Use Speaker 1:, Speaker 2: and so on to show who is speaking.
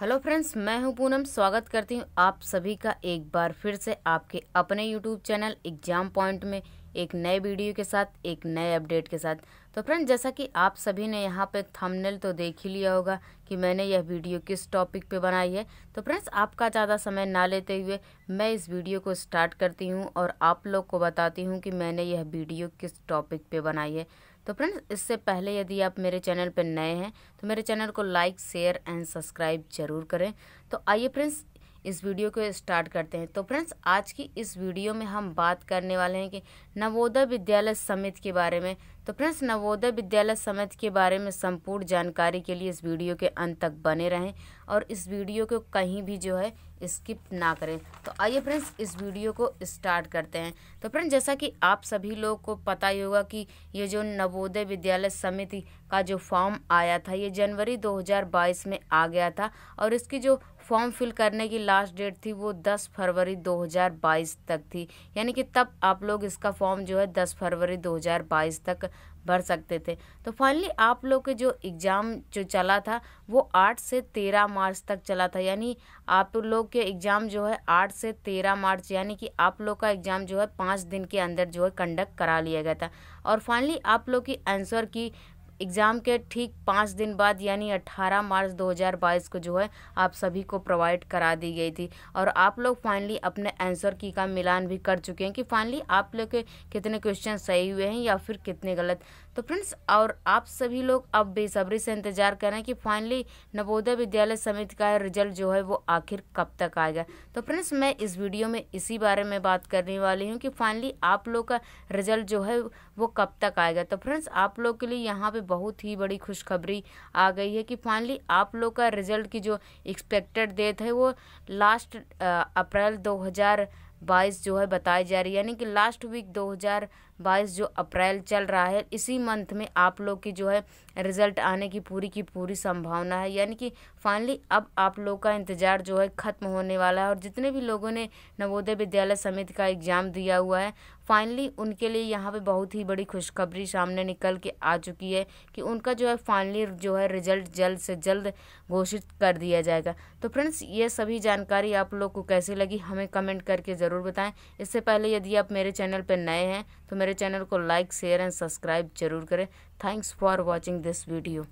Speaker 1: hello friends मैं हूं पूनम स्वागत करती हूं आप सभी का एक बार फिर से आपके अपने यूट्यूब चैनल एग्जाम पॉइंट में एक नए वीडियो के साथ एक नए अपडेट के साथ तो फ्रेंड जैसा कि आप सभी ने यहाँ पे थंबनेल तो देख ही लिया होगा कि मैंने यह वीडियो किस टॉपिक पे बनाई है तो फ्रेंड्स आपका ज़्यादा समय ना लेते हुए मैं इस वीडियो को स्टार्ट करती हूँ और आप लोग को बताती हूँ कि मैंने यह वीडियो किस टॉपिक पे बनाई है तो फ्रेंड्स इससे पहले यदि आप मेरे चैनल पर नए हैं तो मेरे चैनल को लाइक शेयर एंड सब्सक्राइब जरूर करें तो आइए फ्रेंड्स इस वीडियो को स्टार्ट करते हैं तो फ्रेंड्स आज की इस वीडियो में हम बात करने वाले हैं कि नवोदय विद्यालय समिति के बारे में तो फ्रेंड्स नवोदय विद्यालय समिति के बारे में संपूर्ण जानकारी के लिए इस वीडियो के अंत तक बने रहें और इस वीडियो को कहीं भी जो है स्किप ना करें तो आइए फ्रेंड्स इस वीडियो को स्टार्ट करते हैं तो फ्रेंड्स जैसा कि आप सभी लोग को पता ही होगा कि ये जो नवोदय विद्यालय समिति का जो फॉर्म आया था ये जनवरी 2022 में आ गया था और इसकी जो फॉर्म फिल करने की लास्ट डेट थी वो 10 फरवरी 2022 तक थी यानी कि तब आप लोग इसका फॉर्म जो है 10 फरवरी 2022 तक भर सकते थे तो फाइनली आप लोग के जो एग्ज़ाम जो चला था वो आठ से तेरह मार्च तक चला था यानी आप लोग के एग्ज़ाम जो है आठ से तेरह मार्च यानी कि आप लोग का एग्ज़ाम जो है पाँच दिन के अंदर जो है कंडक्ट करा लिया गया था और फाइनली आप लोग की आंसर की एग्ज़ाम के ठीक पाँच दिन बाद यानी 18 मार्च 2022 को जो है आप सभी को प्रोवाइड करा दी गई थी और आप लोग फाइनली अपने आंसर की का मिलान भी कर चुके हैं कि फाइनली आप लोग के कितने क्वेश्चन सही हुए हैं या फिर कितने गलत तो फ्रेंड्स और आप सभी लोग अब बेसब्री से इंतजार करें कि फाइनली नवोदय विद्यालय समिति का रिजल्ट जो है वो आखिर कब तक आएगा तो फ्रेंड्स मैं इस वीडियो में इसी बारे में बात करने वाली हूँ कि फाइनली आप लोग का रिजल्ट जो है वो कब तक आएगा तो फ्रेंड्स आप लोग के लिए यहाँ पर बहुत ही बड़ी खुशखबरी आ गई है कि फाइनली आप लोग का रिजल्ट की जो एक्सपेक्टेड डेट है वो लास्ट अप्रैल दो बाईस जो है बताई जा रही है यानी कि लास्ट वीक हज़ार बाईस जो अप्रैल चल रहा है इसी मंथ में आप लोग की जो है रिज़ल्ट आने की पूरी की पूरी संभावना है यानी कि फाइनली अब आप लोग का इंतज़ार जो है ख़त्म होने वाला है और जितने भी लोगों ने नवोदय विद्यालय समिति का एग्ज़ाम दिया हुआ है फाइनली उनके लिए यहाँ पे बहुत ही बड़ी खुशखबरी सामने निकल के आ चुकी है कि उनका जो है फाइनली जो है रिजल्ट जल्द से जल्द घोषित कर दिया जाएगा तो फ्रेंड्स ये सभी जानकारी आप लोग को कैसी लगी हमें कमेंट करके ज़रूर बताएं इससे पहले यदि आप मेरे चैनल पर नए हैं तो मेरे मेरे चैनल को लाइक शेयर एंड सब्सक्राइब जरूर करें thanks for watching this video